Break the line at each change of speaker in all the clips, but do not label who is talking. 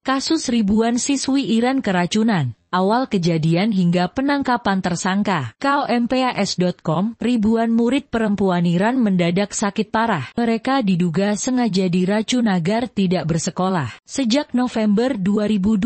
Kasus ribuan siswi Iran keracunan, awal kejadian hingga penangkapan tersangka. KOMPAS.com, ribuan murid perempuan Iran mendadak sakit parah. Mereka diduga sengaja diracun agar tidak bersekolah. Sejak November 2022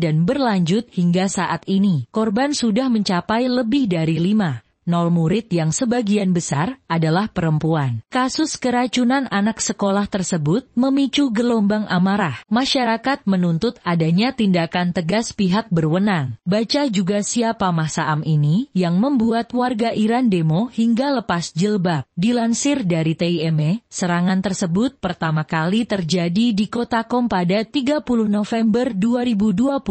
dan berlanjut hingga saat ini, korban sudah mencapai lebih dari lima nol murid yang sebagian besar adalah perempuan. Kasus keracunan anak sekolah tersebut memicu gelombang amarah. Masyarakat menuntut adanya tindakan tegas pihak berwenang. Baca juga siapa masa am ini yang membuat warga Iran demo hingga lepas jilbab. Dilansir dari TIME, serangan tersebut pertama kali terjadi di kota Kom pada 30 November 2022.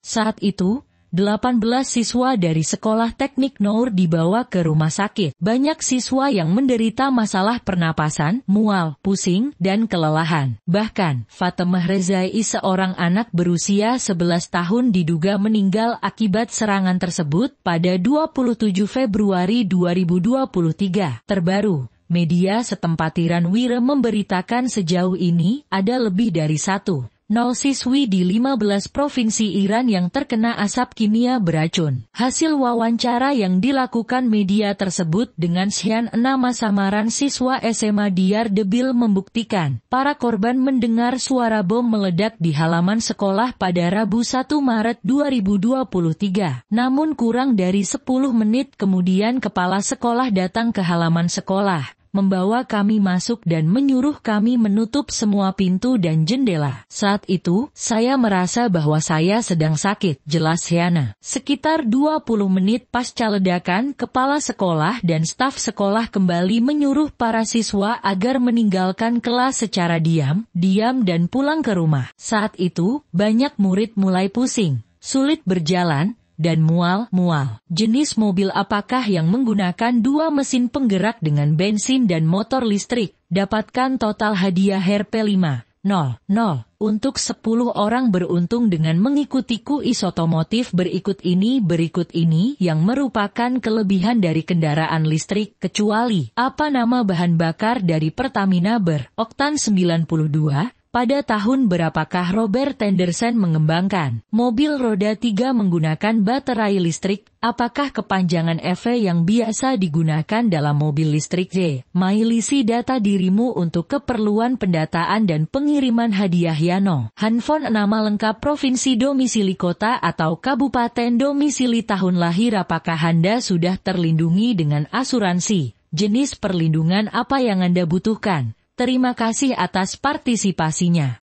Saat itu, 18 siswa dari Sekolah Teknik Noor dibawa ke rumah sakit. Banyak siswa yang menderita masalah pernapasan, mual, pusing, dan kelelahan. Bahkan, Fatemah Rezai seorang anak berusia 11 tahun diduga meninggal akibat serangan tersebut pada 27 Februari 2023. Terbaru, media setempat Iran Wira memberitakan sejauh ini ada lebih dari satu 0 siswi di 15 provinsi Iran yang terkena asap kimia beracun. Hasil wawancara yang dilakukan media tersebut dengan Sian nama samaran siswa SMA Diyar Debil membuktikan, para korban mendengar suara bom meledak di halaman sekolah pada Rabu 1 Maret 2023. Namun kurang dari 10 menit kemudian kepala sekolah datang ke halaman sekolah membawa kami masuk dan menyuruh kami menutup semua pintu dan jendela. Saat itu, saya merasa bahwa saya sedang sakit, jelas Hiana. Sekitar 20 menit pasca ledakan, kepala sekolah dan staf sekolah kembali menyuruh para siswa agar meninggalkan kelas secara diam, diam dan pulang ke rumah. Saat itu, banyak murid mulai pusing, sulit berjalan, dan mual-mual. Jenis mobil apakah yang menggunakan dua mesin penggerak dengan bensin dan motor listrik? Dapatkan total hadiah Herpe 5. Untuk 10 orang beruntung dengan mengikuti kuis otomotif berikut ini berikut ini yang merupakan kelebihan dari kendaraan listrik kecuali apa nama bahan bakar dari Pertamina beroktan 92, pada tahun berapakah Robert Henderson mengembangkan mobil roda tiga menggunakan baterai listrik? Apakah kepanjangan EV yang biasa digunakan dalam mobil listrik J. Mailisi data dirimu untuk keperluan pendataan dan pengiriman hadiah Yano. Handphone nama lengkap provinsi domisili kota atau kabupaten domisili tahun lahir apakah Anda sudah terlindungi dengan asuransi? Jenis perlindungan apa yang Anda butuhkan? Terima kasih atas partisipasinya.